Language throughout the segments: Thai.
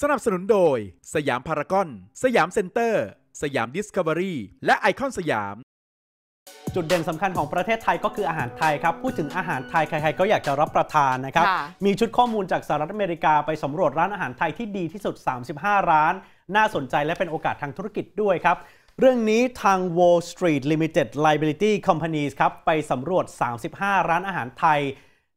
สนับสนุนโดย สยามพารากอน สยามเซ็นเตอร์ สยามดิสคัฟเวอรี่ และไอคอนสยาม จุดเด่นสำคัญของประเทศไทยก็คืออาหารไทยครับ พูดถึงอาหารไทยใครๆ ก็อยากจะรับประทานนะครับ มีชุดข้อมูลจากสหรัฐอเมริกาไปสำรวจร้านอาหารไทยที่ดีที่สุด 35 ร้าน น่าสนใจและเป็นโอกาสทางธุรกิจด้วยครับ เรื่องนี้ทาง Wall Street Limited Liability Companies ครับไปสำรวจ 35 ร้านอาหารไทย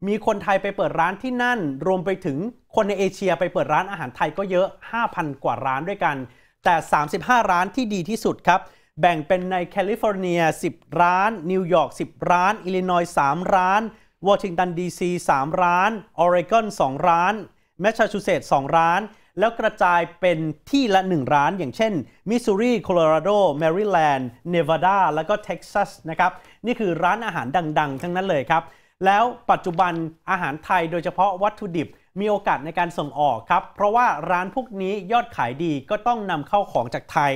มีคนไทยไปเปิดร้านที่นั่น รวมไปถึงคนในเอเชียไปเปิดร้านอาหารไทยก็เยอะ 5,000 กว่าร้านด้วยกัน แต่ 35 ร้านที่ดีที่สุดครับ แบ่งเป็นในแคลิฟอร์เนีย 10 ร้าน นิวยอร์ก10 ร้าน อิลลินอยส์3ร้าน วอชิงตันดีซี3ร้าน ออริกอน2ร้านแมสซาชูเซตส์2ร้าน แล้วกระจายเป็นที่ละ 1 ร้านอย่างเช่น มิสซูรี โคโลราโดแมริแลนด์ เนวาดา แล้วก็เท็กซัสนะครับ นี่คือร้านอาหารดังๆ ทั้งนั้นเลยครับ แล้วปัจจุบันอาหารไทยโดยเฉพาะวัตถุดิบมีโอกาสในการส่งออกครับ เพราะว่าร้านพวกนี้ยอดขายดีก็ต้องนำเข้าของจากไทย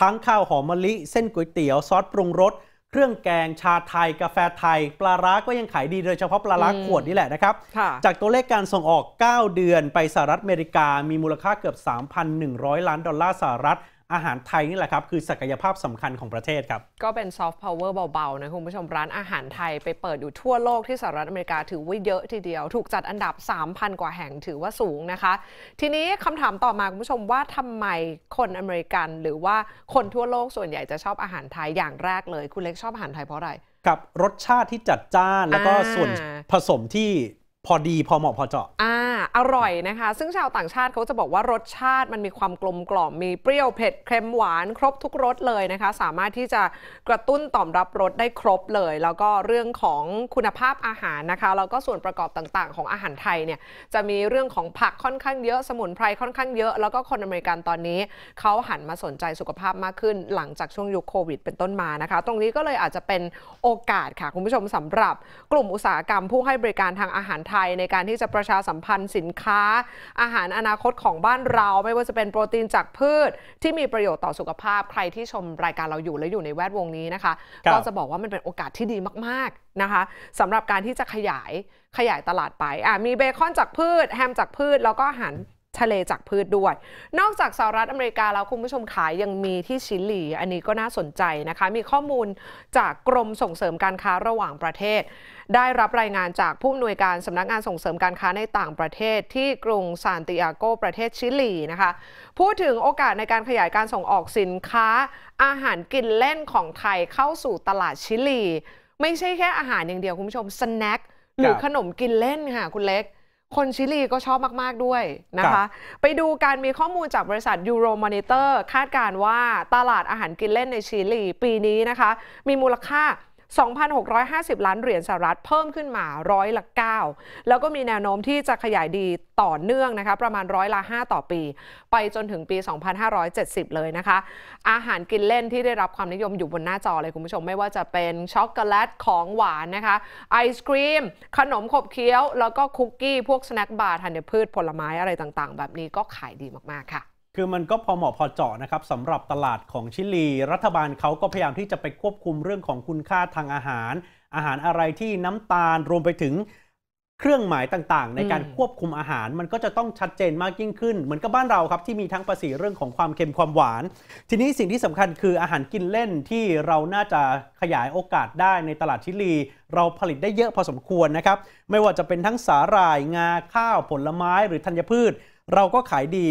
ทั้งข้าวหอมมะลิ เส้นก๋วยเตี๋ยว ซอสปรุงรสเครื่องแกงชาไทยกาแฟไทย ปลาร้าก็ยังขายดีโดยเฉพาะปลาร้าขวดนี่แหละนะครับ จากตัวเลขการส่งออก 9 เดือนไปสหรัฐอเมริกา มีมูลค่าเกือบ 3,100 ล้านดอลลาร์สหรัฐอาหารไทยนี่แหละครับ คือศักยภาพสำคัญของประเทศครับก็เป็นซอฟต์พาวเวอร์เบาๆ นะคุณผู้ชม ร้านอาหารไทยไปเปิดอยู่ทั่วโลกที่สหรัฐอเมริกาถือว่าเยอะทีเดียว ถูกจัดอันดับ 3,000 กว่าแห่งถือว่าสูงนะคะ ทีนี้คำถามต่อมาคุณผู้ชมว่าทำไมคนอเมริกันหรือว่าคนทั่วโลกส่วนใหญ่จะชอบอาหารไทยอย่างแรกเลยคุณเล็กชอบอาหารไทยเพราะอะไรกับรสชาติที่จัดจ้านแล้วก็ส่วนผสมที่พอดีพอเหมาะพอเจาะอร่อยนะคะ ซึ่งชาวต่างชาติเขาจะบอกว่ารสชาติมันมีความกลมกล่อม มีเปรี้ยวเผ็ด เค็มหวาน ครบทุกรสเลยนะคะ สามารถที่จะกระตุ้นต่อมรับรสได้ครบเลย แล้วก็เรื่องของคุณภาพอาหารนะคะ แล้วก็ส่วนประกอบต่างๆ ของอาหารไทยเนี่ยจะมีเรื่องของผักค่อนข้างเยอะ สมุนไพรค่อนข้างเยอะ แล้วก็คนอเมริกันตอนนี้เขาหันมาสนใจสุขภาพมากขึ้นหลังจากช่วงยุคโควิดเป็นต้นมานะคะ ตรงนี้ก็เลยอาจจะเป็นโอกาสค่ะคุณผู้ชมสำหรับกลุ่มอุตสาหกรรม ผู้ให้บริการทางอาหารไทยในการที่จะประชาสัมพันธ์สิสินค้าอาหารอนาคตของบ้านเราไม่ว่าจะเป็นโปรตีนจากพืชที่มีประโยชน์ต่อสุขภาพ ใครที่ชมรายการเราอยู่และอยู่ในแวดวงนี้นะคะก็จะบอกว่ามันเป็นโอกาสที่ดีมากๆนะคะสำหรับการที่จะขยายขยายตลาดไปมีเบคอนจากพืช แฮมจากพืชแล้วก็อาหารทะเลจากพืชด้วย นอกจากสหรัฐอเมริกาแล้วคุณผู้ชมขายยังมีที่ชิลี อันนี้ก็น่าสนใจนะคะ มีข้อมูลจากกรมส่งเสริมการค้าระหว่างประเทศ ได้รับรายงานจากผู้อำนวยการสำนักงานส่งเสริมการค้าในต่างประเทศที่กรุงซานติอาโกประเทศชิลีนะคะพูดถึงโอกาสในการขยายการส่งออกสินค้า อาหารกินเล่นของไทยเข้าสู่ตลาดชิลี ไม่ใช่แค่อาหารอย่างเดียวคุณผู้ชมสแน็คหรือขนมกินเล่นค่ะคุณเล็กคนชิลีก็ชอบมากๆด้วยนะคะ ไปดูการมีข้อมูลจากบริษัทยูโรมอนิเตอร์คาดการว่าตลาดอาหารกินเล่นในชิลี ปีนี้นะคะ มีมูลค่า2,650 ล้านเหรียญสหรัฐเพิ่มขึ้นมาร้อยละ9แล้วก็มีแนวโน้มที่จะขยายดีต่อเนื่องนะคะประมาณร้อยละ5ต่อปี ไปจนถึงปี 2570 เลยนะคะอาหารกินเล่นที่ได้รับความนิยมอยู่บนหน้าจอเลยคุณผู้ชมไม่ว่าจะเป็นช็อกโกแลตของหวานนะคะ ไอศครีม ขนมขบเคี้ยวแล้วก็คุกกี้พวกสแน็คบาร์ธัญพืชผลไม้อะไรต่างๆ แบบนี้ก็ขายดีมากๆค่ะคือมันก็พอเหมาะพอเจาะนะครับสำหรับตลาดของชิลี รัฐบาลเขาก็พยายามที่จะไปควบคุมเรื่องของคุณค่าทางอาหาร อาหารอะไรที่น้ำตาลรวมไปถึงเครื่องหมายต่างๆ ในการควบคุมอาหาร มันก็จะต้องชัดเจนมากยิ่งขึ้นเหมือนกับบ้านเราครับที่มีทั้งภาษีเรื่องของความเค็มความหวาน ทีนี้สิ่งที่สำคัญคืออาหารกินเล่นที่เราน่าจะขยายโอกาสได้ในตลาดชิลี เราผลิตได้เยอะพอสมควรนะครับ ไม่ว่าจะเป็นทั้งสาหร่ายงา ข้าวผลไม้หรือธัญพืช เราก็ขายดี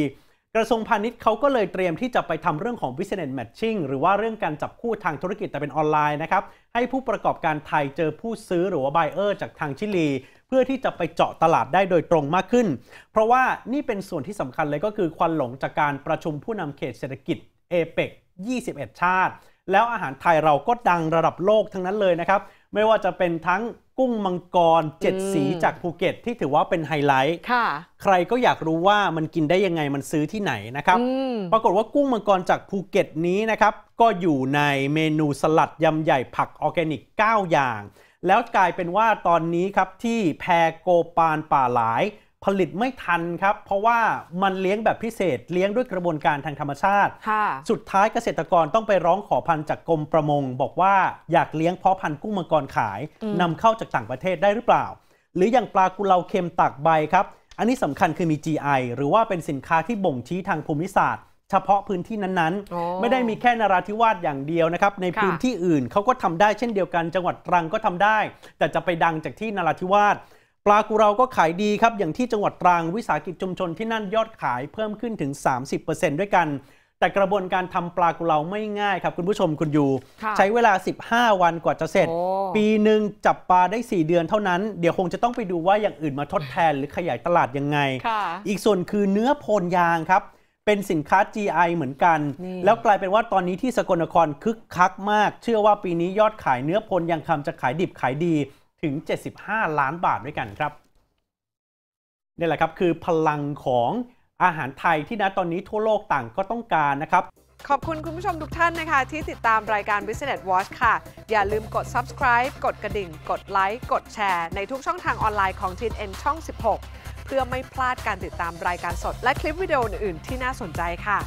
กระทรวงพาณิชย์เขาก็เลยเตรียมที่จะไปทำเรื่องของ business matching หรือว่าเรื่องการจับคู่ทางธุรกิจแต่เป็นออนไลน์นะครับ ให้ผู้ประกอบการไทยเจอผู้ซื้อหรือว่า buyer จากทางชิลี เพื่อที่จะไปเจาะตลาดได้โดยตรงมากขึ้น เพราะว่านี่เป็นส่วนที่สำคัญเลยก็คือควันหลงจากการประชุมผู้นำเขตเศรษฐกิจเอเปก21 ชาติ แล้วอาหารไทยเราก็ดังระดับโลกทั้งนั้นเลยนะครับไม่ว่าจะเป็นทั้งกุ้งมังกรเจ็ดสีจากภูเก็ตที่ถือว่าเป็นไฮไลท์ ใครก็อยากรู้ว่ามันกินได้ยังไงมันซื้อที่ไหนนะครับ ปรากฏว่ากุ้งมังกรจากภูเก็ตนี้นะครับ ก็อยู่ในเมนูสลัดยำใหญ่ผักออร์แกนิก 9 อย่าง แล้วกลายเป็นว่าตอนนี้ครับ ที่แพโกปานป่าหลายผลิตไม่ทันครับ เพราะว่ามันเลี้ยงแบบพิเศษ เลี้ยงด้วยกระบวนการทางธรรมชาติสุดท้ายเกษตรกรต้องไปร้องขอพันธุ์จากกรมประมง บอกว่าอยากเลี้ยงเพาะพันธุ์กุ้งมังกรขาย นำเข้าจากต่างประเทศได้หรือเปล่า หรืออย่างปลากุเลาเค็มตากใบครับ อันนี้สำคัญคือมี GI หรือว่าเป็นสินค้าที่บ่งชี้ทางภูมิศาสตร์ เฉพาะพื้นที่นั้นๆ ไม่ได้มีแค่นราธิวาสอย่างเดียวนะครับในพื้นที่อื่นเขาก็ทำได้เช่นเดียวกัน จังหวัดตรังก็ทำได้ แต่จะไปดังจากที่นราธิวาสลากุเราก็ขายดีครับ อย่างที่จังหวัดตรังวิสาหกิจชุมชนที่นั่นยอดขายเพิ่มขึ้นถึง 30%ด้วยกัน แต่กระบวนการทำปลากุเราไม่ง่ายครับ คุณผู้ชมคุณยูใช้เวลา 15 วันกว่าจะเสร็จ ปีหนึ่งจับปลาได้ 4 เดือนเท่านั้นเดี๋ยวคงจะต้องไปดูว่าอย่างอื่นมาทดแทนหรือขยายตลาดยังไง อีกส่วนคือเนื้อโพนยางครับเป็นสินค้า GI เหมือนกัน แล้วกลายเป็นว่าตอนนี้ที่สกลนครคึกคักมาก เชื่อว่าปีนี้ยอดขายเนื้อโพลยางคำจะขายดิบขายดีถึง 75 ล้านบาทด้วยกันครับนี่แหละครับคือพลังของอาหารไทยที่นตอนนี้ทั่วโลกต่างก็ต้องการนะครับ ขอบคุณคุณผู้ชมทุกท่านนะคะ ที่ติดตามรายการ Business Watch ค่ะ อย่าลืมกด subscribe กดกระดิ่ง กดไลค์ กดแชร์ในทุกช่องทางออนไลน์ของ TN ช่อง 16 เพื่อไม่พลาดการติดตามรายการสด และคลิปวิดีโออื่น ๆ ที่น่าสนใจค่ะ